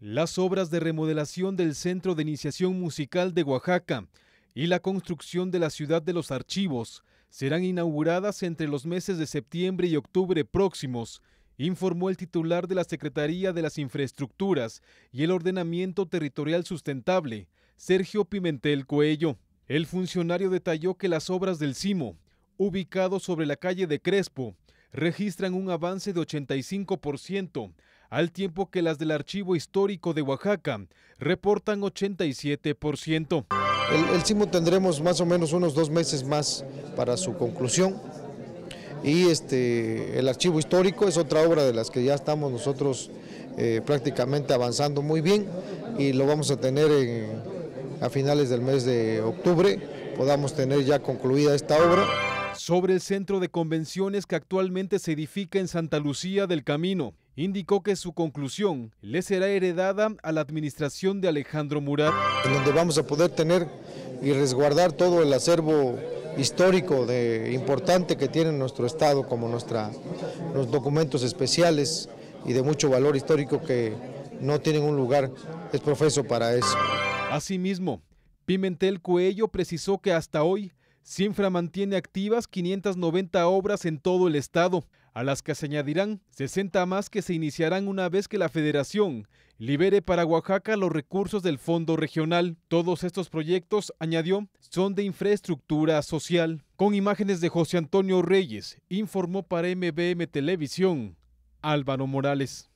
Las obras de remodelación del Centro de Iniciación Musical de Oaxaca y la construcción de la Ciudad de los Archivos serán inauguradas entre los meses de septiembre y octubre próximos, informó el titular de la Secretaría de las Infraestructuras y el Ordenamiento Territorial Sustentable, Sergio Pimentel Coello. El funcionario detalló que las obras del CIMO, ubicado sobre la calle de Crespo, registran un avance de 85%, al tiempo que las del Archivo Histórico de Oaxaca reportan 87%. El, CIMO tendremos más o menos unos dos meses más para su conclusión y este, el archivo histórico es otra obra de las que ya estamos nosotros eh, prácticamente avanzando muy bien y lo vamos a tener a finales del mes de octubre, podamos tener ya concluida esta obra. Sobre el centro de convenciones que actualmente se edifica en Santa Lucía del Camino, indicó que su conclusión le será heredada a la administración de Alejandro Murat. En donde vamos a poder tener y resguardar todo el acervo histórico de, importante que tiene nuestro Estado, como nuestra, los documentos especiales y de mucho valor histórico que no tienen un lugar es profeso para eso. Asimismo, Pimentel Cuello precisó que hasta hoy CINFRA mantiene activas 590 obras en todo el estado, a las que se añadirán 60 más que se iniciarán una vez que la Federación libere para Oaxaca los recursos del Fondo Regional. Todos estos proyectos, añadió, son de infraestructura social. Con imágenes de José Antonio Reyes, informó para MBM Televisión Álvaro Morales.